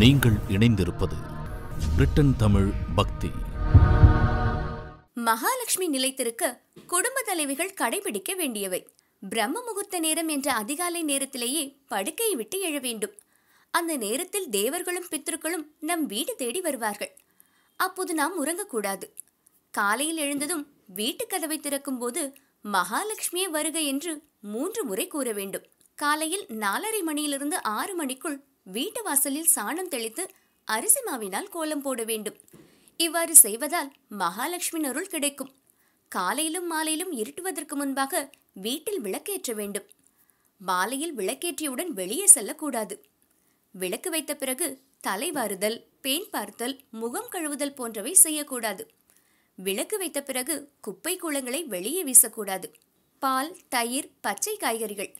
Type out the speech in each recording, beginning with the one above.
நீங்கள் இணைந்திருப்பது பிரிட்டன் தமிழ் பக்தி மகாலட்சுமி நிலைத்திருக்க குடும்ப தலைவிகள் கடைபிடிக்க வேண்டியவை பிரம்ம முகூர்த்த நேரம் என்ற அதிகாலை நேரத்திலேயே படுக்கையை விட்டு எழ வேண்டும் அந்த நேரத்தில் தேவர்களும் பித்ருக்களும் நம் வீடு தேடி வருவார்கள் அப்போது நாம் உறங்கக்கூடாது காலையில் எழுந்ததும் வீட்டு கதவை திறக்கும் போது மகாலட்சுமியே வருக என்று மூன்று முறை கூற வேண்டும் காலையில் நாலரை மணியிலிருந்து ஆறு மணிக்குள் வீட்டு வாசலில் சாணம் தெளித்து அரிசி மாவினால் கோலம் போட வேண்டும் இவ்வாறு செய்வதால் மகாலட்சுமி அருள் கிடைக்கும் காலையிலும் மாலையிலும் இருட்டுவதற்கு முன்பாக வீட்டில் விளக்கேற்ற வேண்டும் மாலையில் விளக்கேற்றியவுடன் வெளியே செல்லக்கூடாது விளக்கு வைத்த பிறகு தலைவாறுதல் பேன் பார்த்தல் முகம் கழுவுதல் போன்றவை செய்யக்கூடாது விளக்கு வைத்த பிறகு குப்பை கூளங்களை வெளியே வீசக்கூடாது பால் தயிர் பச்சை காய்கறிகள்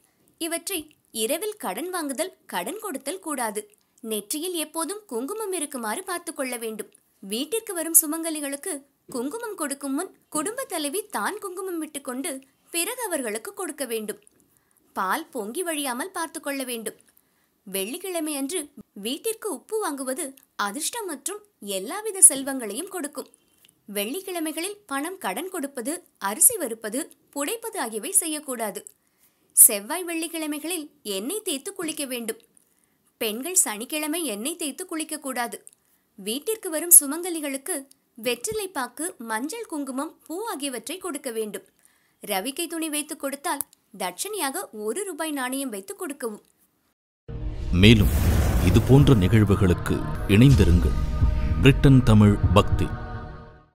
இவற்றை இரவில் கடன் வாங்குதல் கடன் கொடுத்தல் கூடாது நெற்றியில் எப்போதும் குங்குமம் இருக்குமாறு பார்த்துக்கொள்ள கொள்ள வேண்டும் வீட்டிற்கு வரும் சுமங்கலிகளுக்கு குங்குமம் கொடுக்கும் முன் குடும்ப தலைவி தான் குங்குமம் விட்டுக்கொண்டு பிறகு அவர்களுக்கு கொடுக்க வேண்டும் பால் பொங்கி வழியாமல் பார்த்துக்கொள்ள கொள்ள வேண்டும் வெள்ளிக்கிழமை அன்று வீட்டிற்கு உப்பு வாங்குவது அதிர்ஷ்டம் மற்றும் எல்லாவித செல்வங்களையும் கொடுக்கும் வெள்ளிக்கிழமைகளில் பணம் கடன் கொடுப்பது அரிசி வறுப்பது புடைப்பது ஆகியவை செய்யக்கூடாது செவ்வாய் வெள்ளிக்கிழமைகளில் எண்ணெய் தேய்த்து குளிக்க வேண்டும் பெண்கள் சனிக்கிழமை எண்ணெய் தேய்த்து குளிக்கக்கூடாது வீட்டிற்கு வரும் சுமங்கலிகளுக்கு வெற்றிலைப்பாக்கு மஞ்சள் குங்குமம் பூ ஆகியவற்றை கொடுக்க வேண்டும் ரவிக்கை துணி வைத்து கொடுத்தால் தட்சணையாக ஒரு ரூபாய் நாணயம் வைத்து கொடுக்கவும் மேலும் இது போன்ற நிகழ்வுகளுக்கு இணைந்திருங்கள் பிரிட்டன் தமிழ் பக்தி